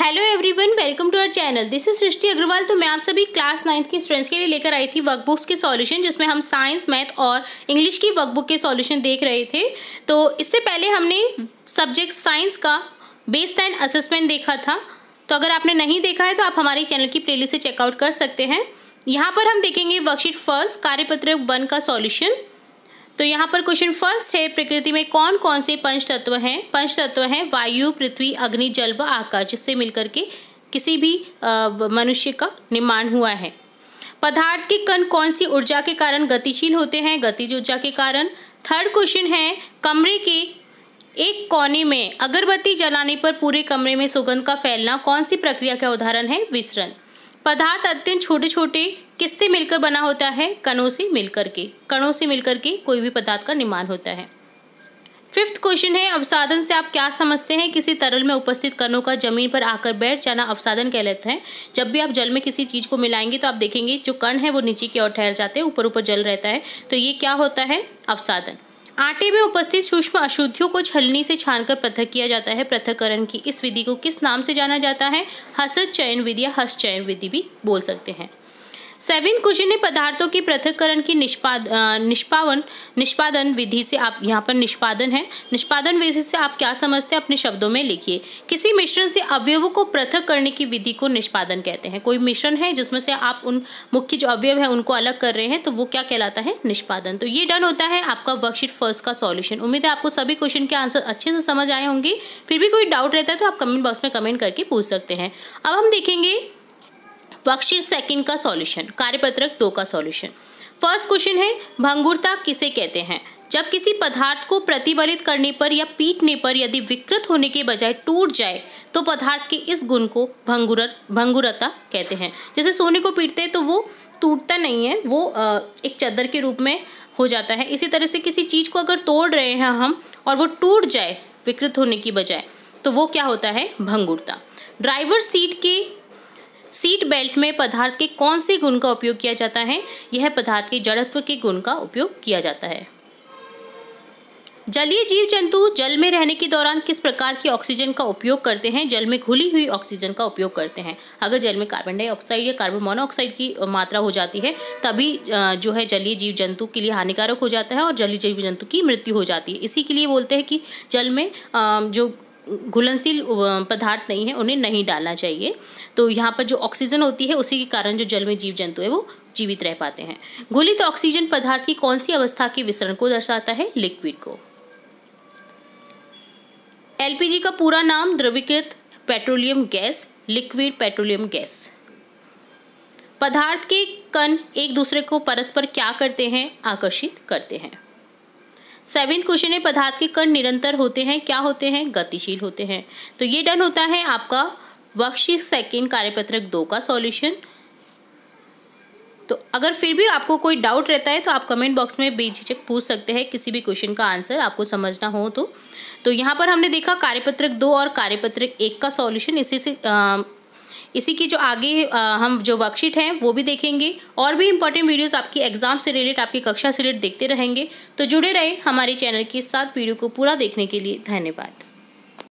hello everyone welcome to our channel this is Srishti Agarwal तो मैं आप सभी क्लास नाइन्थ के स्टूडेंट्स के लिए लेकर आई थी वर्कबुक्स के सॉल्यूशन जिसमें हम साइंस मैथ और इंग्लिश की वर्कबुक के सॉल्यूशन देख रहे थे तो इससे पहले हमने सब्जेक्ट साइंस का बेस एंड असेसमेंट देखा था तो अगर आपने नहीं देखा है तो आप हमारे चैनल की लिस्ट से चेकआउट कर सकते हैं यहाँ पर हम देखेंगे वर्कशीट फर्स्ट कार्यपत्र वन का सॉल्यूशन तो यहाँ पर क्वेश्चन फर्स्ट है प्रकृति में कौन कौन से पंच तत्व हैं पंच तत्व हैं वायु पृथ्वी अग्नि जल व आकाश जिससे मिलकर के किसी भी मनुष्य का निर्माण हुआ है पदार्थ के कण कौन सी ऊर्जा के कारण गतिशील होते हैं गतिज ऊर्जा के कारण थर्ड क्वेश्चन है कमरे के एक कोने में अगरबत्ती जलाने पर पूरे कमरे में सुगंध का फैलना कौन सी प्रक्रिया का उदाहरण है विसरण पदार्थ अत्यंत छोटे छोटे किससे मिलकर बना होता है कणों से मिलकर के कणों से मिलकर के कोई भी पदार्थ का निर्माण होता है फिफ्थ क्वेश्चन है अवसादन से आप क्या समझते हैं किसी तरल में उपस्थित कणों का जमीन पर आकर बैठ जाना अवसादन लेते हैं जब भी आप जल में किसी चीज़ को मिलाएंगे तो आप देखेंगे जो कण है वो नीचे की ओर ठहर जाते हैं ऊपर ऊपर जल रहता है तो ये क्या होता है अवसादन आटे में उपस्थित सूक्ष्म अशुद्धियों को छलनी से छानकर पृथक किया जाता है पृथककरण की इस विधि को किस नाम से जाना जाता है हसत चयन विधि या हस्त चयन विधि भी बोल सकते हैं सेविन है पदार्थों के पृथककरण की निष्पाद निष्पावन निष्पादन विधि से आप यहाँ पर निष्पादन है निष्पादन विधि से आप क्या समझते हैं अपने शब्दों में लिखिए किसी मिश्रण से अवयवों को पृथक करने की विधि को निष्पादन कहते हैं कोई मिश्रण है जिसमें से आप उन मुख्य जो अवयव है उनको अलग कर रहे हैं तो वो क्या कहलाता है निष्पादन तो ये डन होता है आपका वर्कशीट फर्स्ट का सॉल्यूशन उम्मीद है आपको सभी क्वेश्चन के आंसर अच्छे से समझ आए होंगे फिर भी कोई डाउट रहता है तो आप कमेंट बॉक्स में कमेंट करके पूछ सकते हैं अब हम देखेंगे वर्कशीट सेकंड का सॉल्यूशन कार्यपत्रक दो का सॉल्यूशन फर्स्ट क्वेश्चन है भंगुरता किसे कहते हैं जब किसी पदार्थ को प्रतिबलित करने पर या पीटने पर यदि विकृत होने के बजाय टूट जाए तो पदार्थ के इस गुण को भंगुर भंगुरता कहते हैं जैसे सोने को पीटते हैं तो वो टूटता नहीं है वो एक चादर के रूप में हो जाता है इसी तरह से किसी चीज़ को अगर तोड़ रहे हैं हम और वो टूट जाए विकृत होने की बजाय तो वो क्या होता है भंगुरता ड्राइवर सीट के सीट बेल्ट में पदार्थ के कौन से गुण का उपयोग किया जाता है यह पदार्थ के जड़त्व के गुण का उपयोग किया जाता है जलीय जीव जंतु जल में रहने के दौरान किस प्रकार की ऑक्सीजन का उपयोग करते हैं जल में घुली हुई ऑक्सीजन का उपयोग करते हैं अगर जल में कार्बन डाइऑक्साइड या कार्बन मोनोऑक्साइड की मात्रा हो जाती है तभी जो है जलीय जीव जंतु के लिए हानिकारक हो जाता है और जलीय जीव जंतु की मृत्यु हो जाती है इसी के लिए बोलते हैं कि जल में जो घुलनशील पदार्थ नहीं है उन्हें नहीं डालना चाहिए तो यहाँ पर जो ऑक्सीजन होती है उसी के कारण जो जल में जीव जंतु है वो जीवित रह पाते हैं घुलित तो ऑक्सीजन पदार्थ की कौन सी अवस्था के विसरण को दर्शाता है लिक्विड को एलपीजी का पूरा नाम द्रवीकृत petroleum gas liquid petroleum gas पदार्थ के कण एक दूसरे को परस्पर क्या करते हैं आकर्षित करते हैं सेवेंथ क्वेश्चन है पदार्थ के कण निरंतर होते हैं क्या होते हैं गतिशील होते हैं तो ये डन होता है आपका वर्कशीट सेकेंड कार्यपत्रक दो का सॉल्यूशन तो अगर फिर भी आपको कोई डाउट रहता है तो आप कमेंट बॉक्स में बेझिझक पूछ सकते हैं किसी भी क्वेश्चन का आंसर आपको समझना हो तो तो यहाँ पर हमने देखा कार्यपत्रक दो और कार्यपत्रक एक का सॉल्यूशन इसी से इसी की जो आगे हम जो वर्कशीट हैं वो भी देखेंगे और भी इंपॉर्टेंट वीडियोस आपकी एग्जाम से रिलेटेड आपकी कक्षा से रिलेटेड देखते रहेंगे तो जुड़े रहे हमारे चैनल के साथ वीडियो को पूरा देखने के लिए धन्यवाद